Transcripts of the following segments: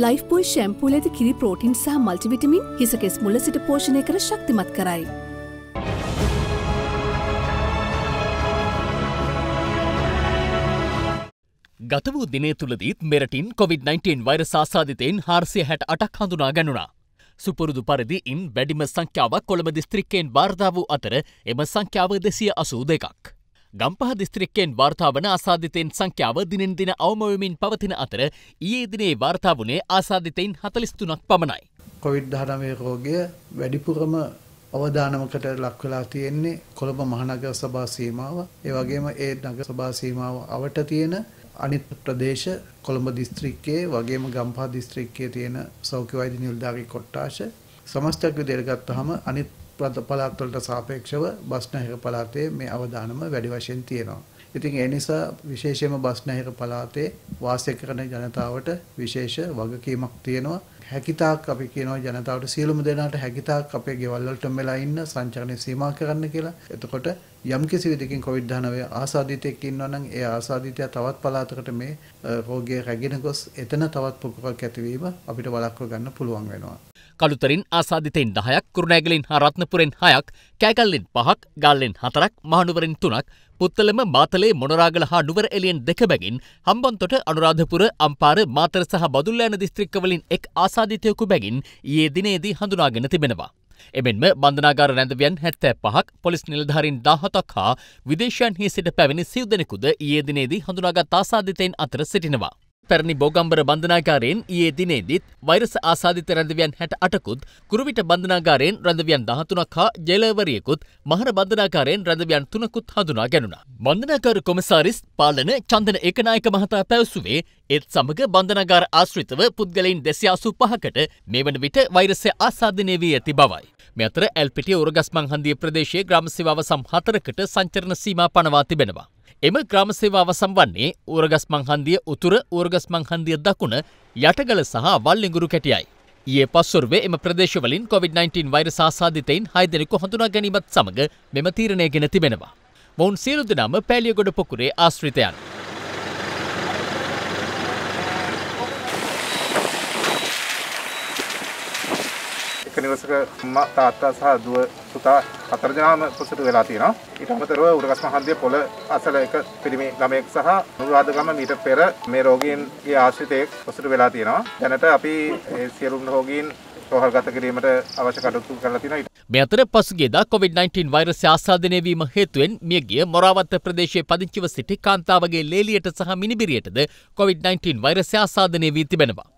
Lifebuoy ශැම්පූල ඇති කිරි protein සහ මල්ටිවිටමින් හිසකෙස් මුල සිට පෝෂණය කර ශක්තිමත් කරයි. ගත වූ දිනය තුළදීත් මෙරටින් COොVID-19 වෛරස ආසාධිතයෙන් හාර්සිය හැට අටක් හඳුනා ගැනුණා. සුපුරුදු පරිදි ඉන් වැඩිම සංඛ්‍යාවක් කොළඹ දිස්ත්‍රික්කයෙන් වාර්ධා වූ අතර එම සංඛ්‍යාව දෙසිය අසූ දෙකක්. ගම්පහ දිස්ත්‍රික්කයෙන් වාර්තාාවන ආසාධිතයෙන් සංඛ්‍යාව දිනෙන් දින අවමවමින් පවතින අතර ඒ දිනේ වාර්තා වුණේ ආසාධිතයින් හතලිස්තුනක් පමණයි. කොවිඩ් ධනමය රෝගය වැඩිපුරම අවධානමකට ලක්වෙලා තියෙන්නේ කොළඹ මහනගර සභා සීමාව ඒවගේම ඒ නග සභා සීමාව අවට තියෙන අනිත් ප්‍රදේශ කොළඹ දිස්ත්‍රික්කයේ වගේම ගම්පා දිස්ත්‍රික්කයේ තියෙන සෞඛ්‍ය වෛද්‍ය නිලධාරී කොට්ටාශ සමස්තයක් විදිහට ගත්තහම අනිත් පළාත්වලට සාපේක්ෂව බස්නාහිර පළාතේ මේ අවදානම වැඩි වශයෙන් තියෙනවා. ඉතින් ඒ නිසා විශේෂයෙන්ම බස්නාහිර පළාතේ වාසය කරන ජනතාවට විශේෂ වගකීමක් තියෙනවා. හැකිතාක් අපි කියනවා ජනතාවට සියලුම දෙනාට හැකිතාක් අපේ ගෙවල් වලටම වෙලා ඉන්න සංචාරණය සීමා කරන්න කියලා. එතකොට යම් කිසි විදිහකින් COVID-19 ආසාදිතයෙක් ඉන්නවා නම් ඒ ආසාදිතයා තවත් පළාතකට මේ රෝගය රැගෙන ගොස් එතන තවත් පුකුරක් ඇතිවීම අපිට වළක්ව ගන්න පුළුවන් වෙනවා. කළුතරින් ආසාධිතයින් දහයක් කුරුණෑගලින් හා රත්නපුරෙන් හයක් කෑකල්ලෙන් පහක් ගල්ලෙන් හතරක් මහනුවරින් තුනක් පුත්තලම මාතලේ මොනරාගල හා නුවර එලියෙන් දෙක බැගින් හම්බන්තොට අනුරාධපුර අම්පාර මාතර සහ බදුල්ලෑන දිස්ත්‍රික්කවලින් එක් ආසාධිතයකු බැගින් ඊයේ දිනේදී හඳුනාගෙන තිබෙනවා. එමෙන්ම බන්ධනාගාර රැඳවියන් හැත්තෑ පහක් පොලිස් නිලධාරින් දාහතක් හා විදේශයන්හි සිට පැවැනි සිව් දෙනෙකුද ඊයේ දිනේදී හඳුනාගත් ආසාධිතයින් අතර සිටිනවා. පැරණි බෝගම්බර බන්ධනාගාරයෙන් ඊයේ දිනේදීත් වෛරස ආසාධිත රැඳවියන් හැට අටකුත් කුරුවිට බන්ධනාගාරයෙන් රැඳවියන් දහතුනක් හා ජෙලවරියෙකුත් මහර බන්ධනාකාරයෙන් රැඳවියන් තුනකුත් හඳුනා ගැනුණා. බන්ධනාකාර කොමසාරිස් පාලන චන්දන ඒකනායක මහතා පැවසුවේ ඒත් සමග බන්ධනාගාර ආශ්‍රිතව පුද්ගලයින් දෙසිය අසු පහකට මේ වන විට වෛරසය ආසාධනය වී ඇති බවයි. මෙතර ඇල්පිටිය උරගස්මං හන්දිය ප්‍රදේශයේ ග්‍රාම සේවාව සම් හතරකට සංචරණ සීමා පනවා තිබෙනවා. එම ග්‍රාමසේව අවසම් වන්නේ ඌරගස්මං හන්දිය උතුර ඌරගස්මං හන්දිය දකුණ යටගල සහ වල්ලිඟුරු කැටියයි. ඒ පස්සුරුවේ එම ප්‍රදේශවලින් COොVID-19 වෛරස ආසාධිතයින් හයදෙනෙකු හඳුනා ගැනීමත් සමඟ මෙම තීරණය ගෙන තිබෙනවා. මොවුන් සියලු දෙනාම පැලියගොඩ පොකුරේ ආශ්‍රිතයන්. එක නිවසක අම්මා තාත්තා සහ දුව පුතා හතර දෙනාම පුසට වෙලා තියෙනවා. ඊට අමතරව උරගස් මහන්දිය පොළ අසල එක පිළිමේ ළමයෙක් සහ නුරාදගම මීට පෙර මේ රෝගීන්ගේ ආශ්‍රිතයෙක් පුසට වෙලා තියෙනවා. දැනට අපි ඒ සියලුම රෝගීන් ප්‍රහල්ගත කිරීමට අවශ්‍ය කටයුතු කරලා තියෙනවා. මේ අතර පසුගියදා COVID-19 වෛරසය ආසාදනය වීම හේතුවෙන් මියගිය මොරාවත්ත ප්‍රදේශයේ පදිංචිව සිටි කාන්තාවගේ ලේලියට සහ මිනිබිරියටද COVID-19 වෛරසය ආසාදනය වී තිබෙනවා.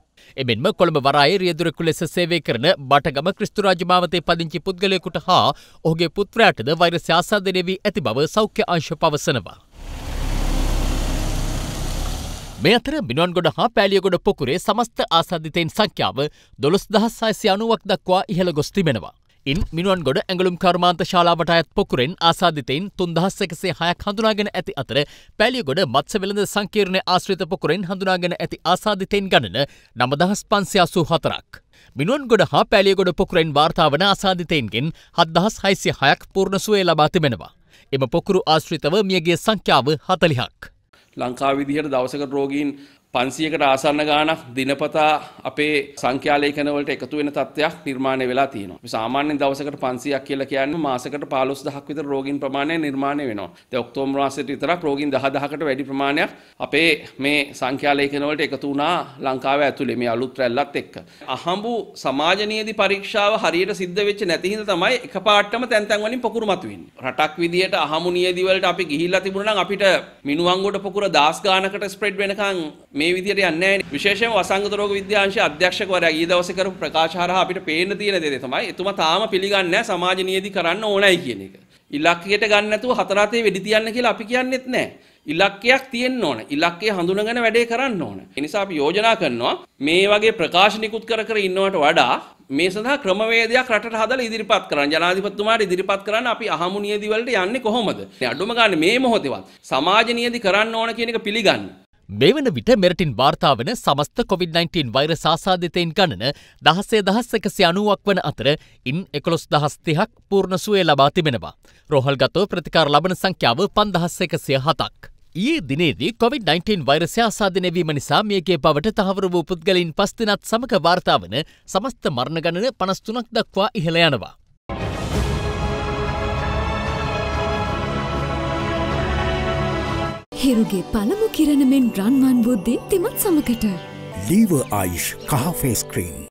එමෙන්ම කොළඹ වරායේ රියදුරෙකු ලෙස සේවය කරන බටගම ක්‍රිස්තුරාජ මාවතේ පදිංචි පුද්ගලයෙකුට හා ඔහුගේ පුත්‍රයාටද වෛරසය ආසාදනය වී ඇති බව සෞඛ්‍ය අංශ පවසනවා. මේ අතර මිනුවන්ගොඩ හා පෑලියගොඩ පොකුරේ සමස්ත ආසාධිතයින් සංඛ්‍යාව දොළොස් දහස් සයසි අනුවක් දක්වා ඉහළ ගොස් තිබෙනවා. ඉන් මිනුවන් ගොඩ ඇඟලුම් කර්මාන්ත ශාලාවට අයත් පොකුරෙන් ආසාධිතයින් තුන්දහස් එකසේ හයක් හඳුනාගෙන ඇති අතර පැලියගොඩ මත්ස වෙළඳ සංකීර්ණ ආශ්‍රිත පොකුරෙන් හඳුනාගෙන ඇති ආසාධිතයින් ගණන නමදහස් පන්සි අසූ හතරක්. මිනුවන් ගොඩ හා පැලියගොඩ පොකුරෙන් වාර්තාාවන ආසාධිතයින්ගෙන් හත්දහස් හයිසි හයක් පූර්ණ සුවේ ලබා තිබෙනවා. එම පොකුරු ආශ්‍රිතව මියගේ සංඛ්‍යාව හතලිහක්. ලංකා විදිහට දවසක රෝගීන් පන්සියකට ආසන්න ගානක් දිනපතා අපේ සංඛ්‍යාලේඛනවලට එකතු වෙන තත්ත්වයක් නිර්මාණය වෙලා තියෙනවා. මේ සාමාන්‍යයෙන් දවසකට 500ක් කියලා කියන්නේ මාසකට 15000ක් විතර රෝගීන් ප්‍රමාණය නිර්මාණය වෙනවා. දැන් ඔක්තෝබර් මාසෙට විතරක් රෝගීන් 10000කට වැඩි ප්‍රමාණයක් අපේ මේ සංඛ්‍යාලේඛනවලට එකතු වුණා ලංකාව ඇතුලේ මේ අලුත් රැල්ලත් එක්ක. අහඹු සමාජ නියති පරීක්ෂාව හරියට සිද්ධ වෙච්ච නැති හින්දා තමයි එකපාරටම තැන් තැන් වලින් පොකුරු මතුවෙන්නේ. රටක් විදියට අහමු නියති වලට අපි ගිහිල්ලා තිබුණා නම් අපිට මිනුවන්ගොඩ පොකුර 1000 ගානකට ස්ප්‍රෙඩ් වෙනකන් මේ මේ විදිහට යන්නේ නැහැ. විශේෂයෙන්ම වසංගත රෝග විද්‍යාංශයේ අධ්‍යක්ෂකවරයා ඊ දවසේ කරපු ප්‍රකාශ හරහා අපිට පේන්න තියෙන දේ තමයි එතුමා තාම පිළිගන්නේ නැහැ සමාජ නියදී කරන්න ඕනයි කියන එක. ඉලක්කයට ගන්න නැතුව හතර අතේ වෙඩි තියන්න කියලා අපි කියන්නෙත් නැහැ. ඉලක්කයක් තියෙන්න ඕන. ඉලක්කය හඳුනගෙන වැඩේ කරන්න ඕන. ඒ නිසා අපි යෝජනා කරනවා මේ වගේ ප්‍රකාශ නිකුත් කර කර ඉන්නවට වඩා මේ සඳහා ක්‍රමවේදයක් රටට හදලා ඉදිරිපත් කරන්න. ජනාධිපතිතුමාට ඉදිරිපත් කරන්න අපි අහමු නියති වලට යන්නේ කොහොමද? අඩුම ගන්න මේ මොහොතේවත් සමාජ නියති කරන්න ඕන කියන එක පිළිගන්න. මෙවන විට මෙරටින් වාර්තාාවන සමස්ත COොVID-19 වෛර සාසාධිතයෙන් ගණන දහසේ දහස්සකසි අනුවක් වන අතර ඉන් එකොළොස් දහස්තිහක් පූර්ණ සුවය ලබා තිබෙනවා. රෝහල්ගතව ප්‍රතිකාර ලබන සංඛ්‍යාව පන්දහස්සකසිය හතක්. ඒ දිනේදී COොVID-19 වෛරසය අසාධනයවීම නිසා මියගේ පවට තහවර වූ පුද්ගලින් පස්තිනත් සමක වාර්තාාවන සමස්ත මරණ ගණන පනස්තුනක් දක්වා ඉහළ යනවා. හිරුගේ පළමු කිරණමෙන් රන්වන් බුද්ධි තිමත් සමකට ලීව ආයිෂ් කහ ෆේස් ක්‍රීම්